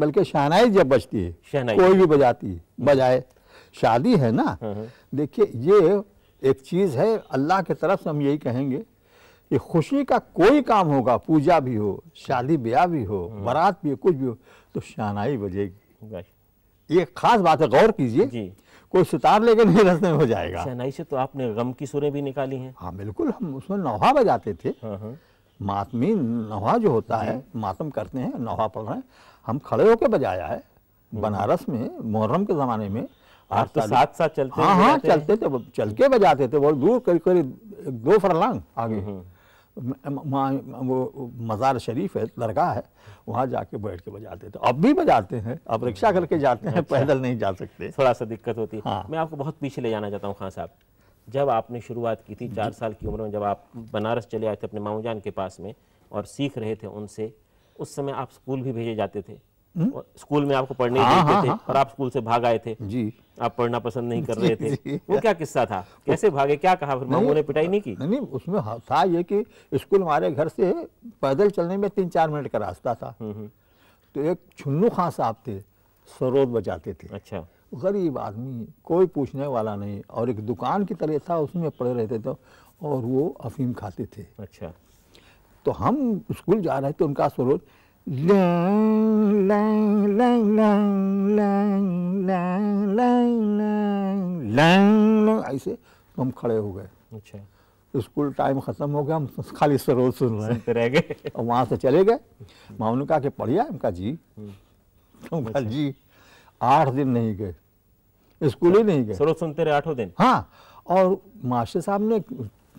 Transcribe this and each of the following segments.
बल्कि शहनाई जब बजती है कोई भी बजाती है हम्म। बजाए शादी है ना हम्म, हम्म। देखिए ये एक चीज़ है अल्लाह की तरफ से हम यही कहेंगे कि खुशी का कोई काम होगा पूजा भी हो शादी ब्याह भी हो बारात भी हो कुछ भी हो तो शहनाई बजेगी ये खास बात है गौर कीजिए कोई सितार लेके नहीं रस्ते में हो जाएगा शहनाई से तो आपने गम की सुरें भी निकाली हैं हाँ बिल्कुल हम उसमें नौहा बजाते थे हाँ, हाँ। मातमी नौहा जो होता है मातम करते हैं नौहा पढ़ रहे हैं हम खड़े होकर बजाया है बनारस में मुहर्रम के ज़माने में आप तो साथ साथ चलते हाँ हाँ चलते थे चल के बजाते थे बहुत दूर करीब करीब दो फरलांग आगे हम्म। वो मज़ार शरीफ है दरगाह है वहाँ जाके बैठ के बजाते थे अब भी बजाते हैं अब रिक्शा हम्म। करके जाते हैं अच्छा। पैदल नहीं जा सकते थोड़ा सा दिक्कत होती है हाँ। मैं आपको बहुत पीछे ले जाना चाहता हूँ खान साहब जब आपने शुरुआत की थी चार साल की उम्र में जब आप बनारस चले आए थे अपने मामू जान के पास में और सीख रहे थे उनसे उस समय आप स्कूल भी भेजे जाते थे हम्म? स्कूल में आपको पढ़ने हाँ, हाँ, थे हाँ, हाँ, और आप स्कूल से भाग आए थे जी आप पढ़ना पसंद नहीं कर रहे थे वो क्या किस्सा था कैसे भागे क्या कहा फिर मामू ने पिटाई नहीं की नहीं नहीं उसमें हाँ, था ये कि स्कूल हमारे घर से पैदल चलने में तीन चार मिनट का रास्ता था हम्म, हम्म। तो एक छुन्नू खां साहब थे सरोद बजाते थे अच्छा गरीब आदमी कोई पूछने वाला नहीं और एक दुकान की तरह था उसमें पड़े रहते थे और वो अफीम खाते थे अच्छा तो हम स्कूल जा रहे थे तो उनका स्वरोज ऐसे तो हम खड़े हो गए अच्छा स्कूल टाइम ख़त्म हो गया हम खाली सरोज सुन रहे रह गए और वहाँ से चले गए मामू कहा कि पढ़िया उनका जी तो उनका अच्छा। जी आठ दिन नहीं गए स्कूल ही नहीं गए सरोज सुनते रहे आठों दिन हाँ और मास्टर साहब ने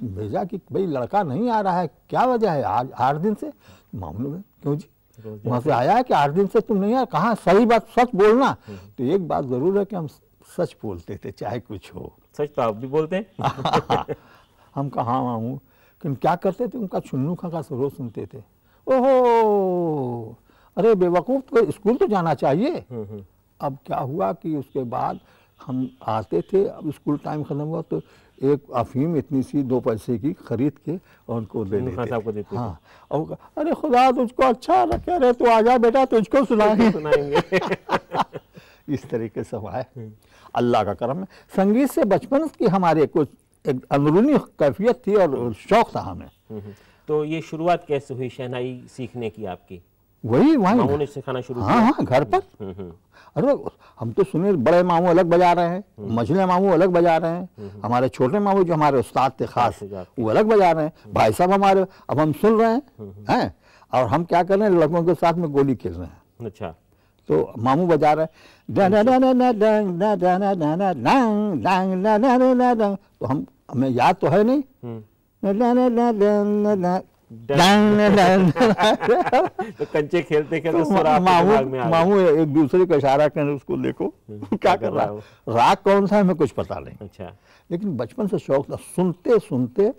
भेजा कि भाई लड़का नहीं आ रहा है क्या वजह है आज आठ दिन से मामूल में क्यों जी वहाँ से आया है कि आठ दिन से तुम नहीं आ कहाँ सही बात सच बोलना हम्म। तो एक बात ज़रूर है कि हम सच बोलते थे चाहे कुछ हो सच तो आप भी बोलते हैं हम कहाँ हूँ लेकिन क्या करते थे उनका छुन्नू खा का सरोज सुनते थे ओहो अरे बेवकूफ़ तो स्कूल तो जाना चाहिए हम्म, हम्म। अब क्या हुआ कि उसके बाद हम आते थे अब स्कूल टाइम ख़त्म हुआ तो एक अफीम इतनी सी दो पैसे की खरीद के और उनको दे देते हाँ और अरे खुदा तुझको अच्छा रखे अरे तू आ जा बेटा तुझको सुनाएंगे सुनाएंगे इस तरीके से हुआ है अल्लाह का करम है संगीत से बचपन की हमारे कुछ एक अंदरूनी कैफियत थी और शौक़ था हमें हम्म, हम्म। तो ये शुरुआत कैसे हुई शहनाई सीखने की आपकी वही वहाँ ने सिखाना शुरू हाँ हाँ घर पर अरे हम तो सुने बड़े मामू अलग बजा रहे हैं मझले मामू अलग बजा रहे हैं हमारे छोटे मामू जो हमारे उस्ताद थे खास वो अलग बजा रहे हैं भाई साहब हमारे अब हम सुन रहे हैं हैं और हम क्या कर रहे हैं लड़कों के साथ में गोली खेल रहे हैं अच्छा तो मामू बजा रहे हैं तो हम हमें याद तो है नहीं तो कंचे खेलते खेलते तो मामू मामू एक दूसरे को इशारा कर उसको देखो क्या कर रहा है राग कौन सा है मैं कुछ पता नहीं अच्छा लेकिन बचपन से शौक था सुनते सुनते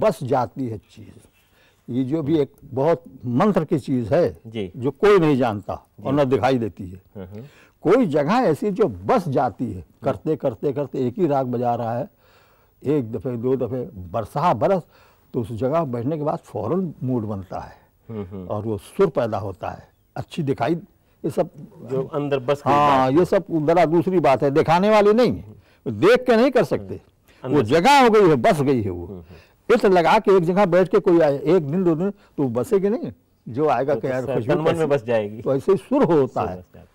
बस जाती है चीज़ ये जो भी एक बहुत मंत्र की चीज है जो कोई नहीं जानता और न दिखाई देती है हाँ, हाँ। कोई जगह ऐसी जो बस जाती है करते करते करते एक ही राग बजा रहा है एक दफे दो दफे बरसा बरस तो उस जगह बैठने के बाद फौरन मूड बनता है हम्म, हम्म। और वो सुर पैदा होता है अच्छी दिखाई ये सब जो अंदर बस हाँ ये सब जरा दूसरी बात है दिखाने वाली नहीं है देख के नहीं कर सकते हम्म, वो जगह हो गई है बस गई है वो इस लगा के एक जगह बैठ के कोई आए एक दिन दो दिन तो बसेगी नहीं जो आएगा तो कह तो में बस जाएगी तो ऐसे सुर होता है